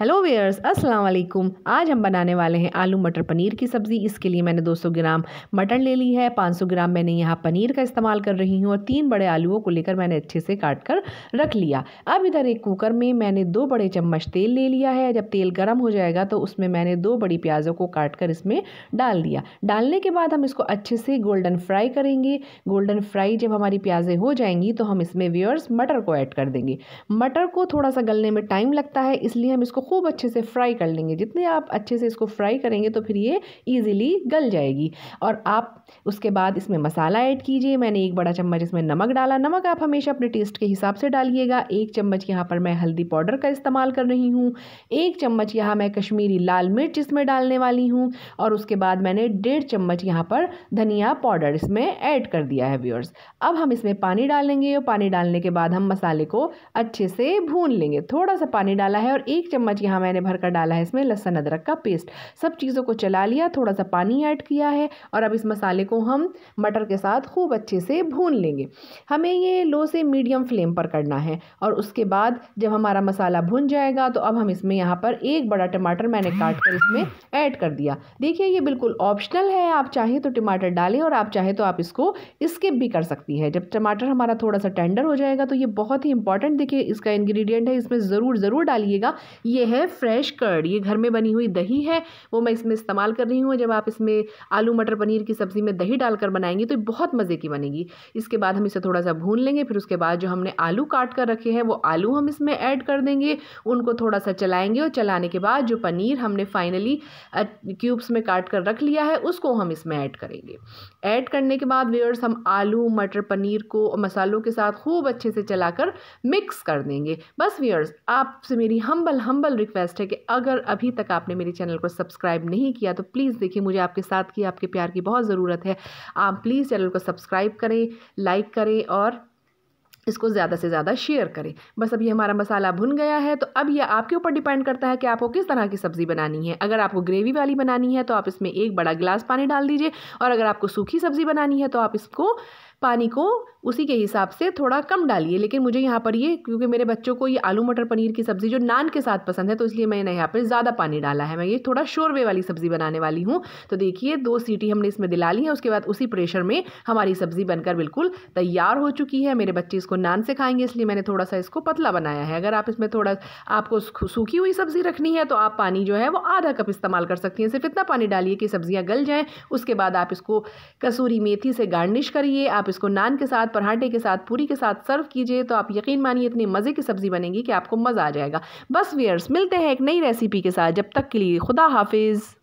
hello wears अस्सलाम वालेकुम आज हम बनाने वाले हैं आलू मटर पनीर की सब्ज़ी इसके लिए मैंने 200 ग्राम मटन ले ली है 500 ग्राम मैंने यहाँ पनीर का इस्तेमाल कर रही हूँ और तीन बड़े आलूओं को लेकर मैंने अच्छे से काट कर रख लिया अब इधर एक कुकर में मैंने दो बड़े चम्मच तेल ले लिया है जब तेल गर्म हो जाएगा तो उसमें मैंने दो बड़ी प्याज़ों को काट कर इसमें डाल दिया डालने के बाद हम इसको अच्छे से गोल्डन फ्राई करेंगे गोल्डन फ्राई जब हमारी प्याज़ें हो जाएंगी तो हम इसमें वेयर्स मटर को ऐड कर देंगे मटर को थोड़ा सा गलने में टाइम लगता है इसलिए हम इसको खूब अच्छे से फ्राई कर लेंगे जितने आप अच्छे से इसको फ्राई करेंगे तो फिर ये ईज़िली गल जाएगी और आप उसके बाद इसमें मसाला ऐड कीजिए मैंने एक बड़ा चम्मच इसमें नमक डाला नमक आप हमेशा अपने टेस्ट के हिसाब से डालिएगा एक चम्मच यहाँ पर मैं हल्दी पाउडर का इस्तेमाल कर रही हूँ एक चम्मच यहाँ मैं कश्मीरी लाल मिर्च इसमें डालने वाली हूँ और उसके बाद मैंने डेढ़ चम्मच यहाँ पर धनिया पाउडर इसमें ऐड कर दिया है व्यूअर्स अब हम इसमें पानी डालेंगे और पानी डालने के बाद हम मसाले को अच्छे से भून लेंगे थोड़ा सा पानी डाला है और एक चम्मच चम्मच यहाँ मैंने भर कर डाला है इसमें लहसन अदरक का पेस्ट सब चीज़ों को चला लिया थोड़ा सा पानी ऐड किया है और अब इस मसाले को हम मटर के साथ खूब अच्छे से भून लेंगे हमें ये लो से मीडियम फ्लेम पर करना है और उसके बाद जब हमारा मसाला भुन जाएगा तो अब हम इसमें यहाँ पर एक बड़ा टमाटर मैंने काट कर इसमें ऐड कर दिया देखिए ये बिल्कुल ऑप्शनल है आप चाहें तो टमाटर डालें और आप चाहें तो आप इसको स्किप भी कर सकती है जब टमाटर हमारा थोड़ा सा टेंडर हो जाएगा तो ये बहुत ही इंपॉर्टेंट देखिए इसका इंग्रेडिएंट है इसमें ज़रूर ज़रूर डालिएगा ये है फ्रेश कर्ड ये घर में बनी हुई दही है वो मैं इसमें इस्तेमाल कर रही हूँ जब आप इसमें आलू मटर पनीर की सब्ज़ी में दही डालकर बनाएंगे तो बहुत मज़े की बनेगी इसके बाद हम इसे थोड़ा सा भून लेंगे फिर उसके बाद जो हमने आलू काट कर रखे हैं वो आलू हम इसमें ऐड कर देंगे उनको थोड़ा सा चलाएँगे और चलाने के बाद जो पनीर हमने फाइनली क्यूब्स में काट कर रख लिया है उसको हम इसमें ऐड करेंगे ऐड करने के बाद वेयर्स हम आलू मटर पनीर को मसालों के साथ खूब अच्छे से चलाकर मिक्स कर देंगे बस वेयर्स आपसे मेरी हम्बल हम्बल सिंपल रिक्वेस्ट है कि अगर अभी तक आपने मेरे चैनल को सब्सक्राइब नहीं किया तो प्लीज़ देखिए मुझे आपके साथ की आपके प्यार की बहुत ज़रूरत है आप प्लीज़ चैनल को सब्सक्राइब करें लाइक करें और इसको ज़्यादा से ज़्यादा शेयर करें बस अभी हमारा मसाला भुन गया है तो अब यह आपके ऊपर डिपेंड करता है कि आपको किस तरह की सब्ज़ी बनानी है अगर आपको ग्रेवी वाली बनानी है तो आप इसमें एक बड़ा गिलास पानी डाल दीजिए और अगर आपको सूखी सब्ज़ी बनानी है तो आप इसको पानी को उसी के हिसाब से थोड़ा कम डालिए लेकिन मुझे यहाँ पर ये क्योंकि मेरे बच्चों को ये आलू मटर पनीर की सब्ज़ी जो नान के साथ पसंद है तो इसलिए मैंने यहाँ पर ज़्यादा पानी डाला है मैं ये थोड़ा शोरबे वाली सब्ज़ी बनाने वाली हूँ तो देखिए दो सीटी हमने इसमें दिला ली है उसके बाद उसी प्रेशर में हमारी सब्ज़ी बनकर बिल्कुल तैयार हो चुकी है मेरे बच्चे इसको नान से खाएंगे इसलिए मैंने थोड़ा सा इसको पतला बनाया है अगर आप इसमें थोड़ा आपको सूखी हुई सब्ज़ी रखनी है तो आप पानी जो है वो आधा कप इस्तेमाल कर सकती हैं सिर्फ इतना पानी डालिए कि सब्ज़ियाँ गल जाएँ उसके बाद आप इसको कसूरी मेथी से गार्निश करिए आप इसको नान के साथ पराठे के साथ पूरी के साथ सर्व कीजिए तो आप यकीन मानिए इतनी मज़े की सब्ज़ी बनेगी कि आपको मज़ा आ जाएगा बस वियर्स मिलते हैं एक नई रेसिपी के साथ जब तक के लिए खुदा हाफिज़